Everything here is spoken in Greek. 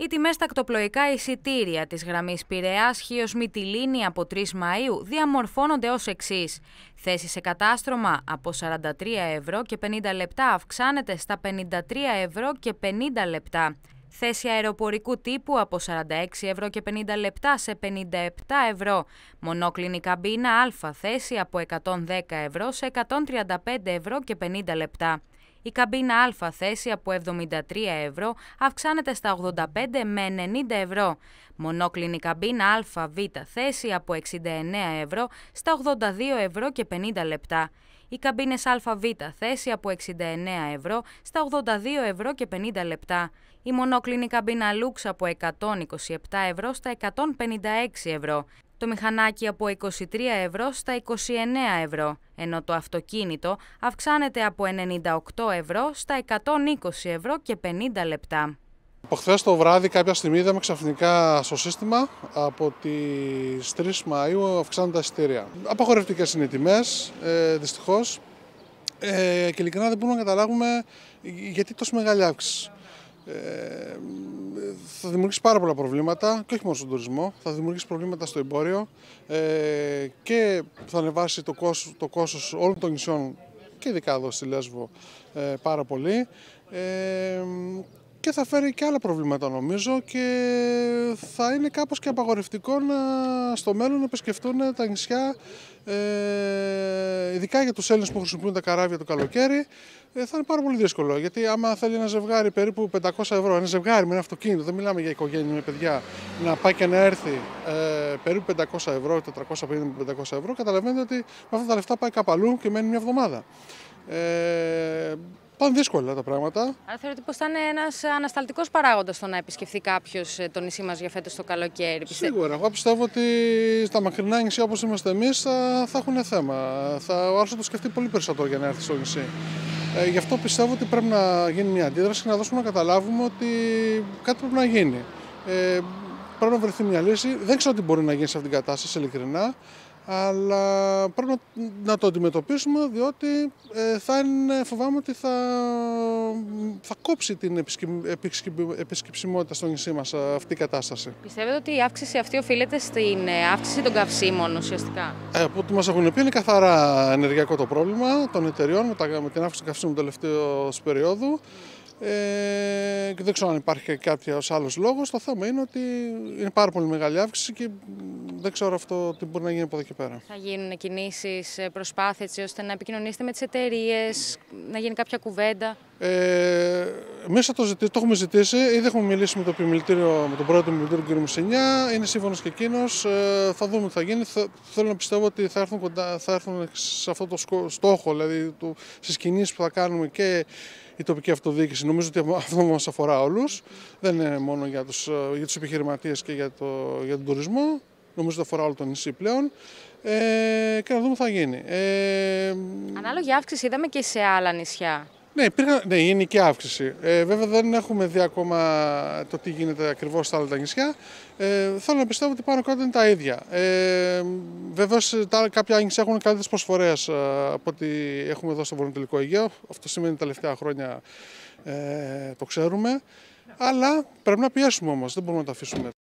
Η τιμές στα ακτοπλοϊκά εισιτήρια της γραμμής Πειραιάς-Χίος-Μητυλίνη από 3 Μαΐου διαμορφώνονται ως εξής. Θέση σε κατάστρωμα από 43 ευρώ και 50 λεπτά αυξάνεται στα 53 ευρώ και 50 λεπτά. Θέση αεροπορικού τύπου από 46 ευρώ και 50 λεπτά σε 57 ευρώ. Μονόκλινη καμπίνα Α θέση από 110 ευρώ σε 135 ευρώ και 50 λεπτά. Η καμπίνα Α θέση από 73 ευρώ αυξάνεται στα 85 με 90 ευρώ. Μονόκλινη καμπίνα Α Β θέση από 69 ευρώ στα 82 ευρώ και 50 λεπτά. Οι καμπίνες ΑΒ θέση από 69 ευρώ στα 82 ευρώ και 50 λεπτά. Η μονόκλινη καμπίνα Λούξ από 127 ευρώ στα 156 ευρώ το μηχανάκι από 23 ευρώ στα 29 ευρώ, ενώ το αυτοκίνητο αυξάνεται από 98 ευρώ στα 120 ευρώ και 50 λεπτά. Από χθες το βράδυ κάποια στιγμή είδαμε ξαφνικά στο σύστημα από τις 3 Μαΐου αυξάνονται τα εισιτήρια. Απαγορευτικές είναι οι τιμές, ε, δυστυχώς. Ε, και ειλικρινά δεν μπορούμε να καταλάβουμε ε, γιατί τόσο μεγάλη αύξηση. Ε, θα δημιουργήσει πάρα πολλά προβλήματα και όχι μόνο στον τουρισμό, θα δημιουργήσει προβλήματα στο εμπόριο ε, και θα ανεβάσει το κόστος, το κόστος όλων των νησιών και ειδικά εδώ στη Λέσβο ε, πάρα πολύ και θα φέρει και άλλα προβλήματα νομίζω και θα είναι κάπως και απαγορευτικό να στο μέλλον να επισκεφτούν τα νησιά ε, ειδικά για τους Έλληνες που χρησιμοποιούν τα καράβια το καλοκαίρι ε, θα είναι πάρα πολύ δύσκολο γιατί άμα θέλει ένα ζευγάρι περίπου 500 ευρώ ένα ζευγάρι με ένα αυτοκίνητο, δεν μιλάμε για οικογένεια με παιδιά να πάει και να έρθει ε, περίπου 500 ευρώ, 450 500 ευρώ καταλαβαίνετε ότι με αυτά τα λεφτά πάει κάπου αλλού και μένει μια εβδομάδα. Ε, Πάνε δύσκολα τα πράγματα. Άρα θεωρείτε πως θα είναι ένας ανασταλτικός παράγοντας το να επισκεφθεί κάποιος ε, το νησί μας για φέτος το καλοκαίρι, πιστεύω. Σίγουρα. Εγώ πιστεύω ότι στα μακρινά νησιά όπως είμαστε εμείς θα, θα έχουν θέμα. Θα, ο άλλος το σκεφτεί πολύ περισσότερο για να έρθει στο νησί. Ε, γι' αυτό πιστεύω ότι πρέπει να γίνει μια αντίδραση και να δώσουμε να καταλάβουμε ότι κάτι πρέπει να γίνει. Ε, πρέπει να βρεθεί μια λύση. Δεν ξέρω τι μπορεί να γίνει σε αυτήν την κατάσταση, ειλικρινά αλλά πρέπει να το αντιμετωπίσουμε διότι ε, θα είναι, φοβάμαι ότι θα, θα κόψει την επισκεψιμότητα στο νησί μας ε, αυτή η κατάσταση. Πιστεύετε ότι η αύξηση αυτή οφείλεται στην ε, αύξηση των καυσίμων ουσιαστικά. Ε, από ό,τι μας έχουν πει είναι καθαρά ενεργειακό το πρόβλημα των εταιριών με, τα, με την αύξηση των καυσίμων τελευταίου περίοδου. Ε, δεν ξέρω αν υπάρχει κάποιος άλλος λόγος. Το θέμα είναι ότι είναι πάρα πολύ μεγάλη αύξηση και δεν ξέρω αυτό τι μπορεί να γίνει από εδώ και πέρα. Θα γίνουν κινήσεις, ε, προσπάθειες ώστε να επικοινωνήσετε με τις εταιρείες, να γίνει κάποια κουβέντα. Ε, Εμείς το, το έχουμε ζητήσει, ήδη έχουμε μιλήσει με, το με τον πρόεδρο του Επιμελητήριου, κ. Μουσενιά. Είναι σύμφωνος και εκείνος. Ε, θα δούμε τι θα γίνει. Θα, θέλω να πιστεύω ότι θα έρθουν, σε αυτό το στόχο, δηλαδή στις κινήσεις που θα κάνουμε και η τοπική αυτοδιοίκηση. Νομίζω ότι αυτό μας αφορά όλους. Δεν είναι μόνο για τους ε, επιχειρηματίες και για, το, για τον τουρισμό νομίζω ότι αφορά όλο το νησί πλέον. Ε, και να δούμε τι θα γίνει. Ε, Ανάλογη αύξηση είδαμε και σε άλλα νησιά. Ναι, υπήρχαν, ναι, είναι και αύξηση. Ε, βέβαια δεν έχουμε δει ακόμα το τι γίνεται ακριβώς στα άλλα τα νησιά. Ε, θέλω να πιστεύω ότι πάνω κάτω είναι τα ίδια. Ε, Βεβαίως κάποια νησιά έχουν καλύτερες προσφορές ε, από ό,τι έχουμε εδώ στο Βορειοτελικό Αιγαίο. Αυτό σημαίνει τα τελευταία χρόνια ε, το ξέρουμε. Αλλά πρέπει να πιέσουμε όμως, δεν μπορούμε να τα αφήσουμε.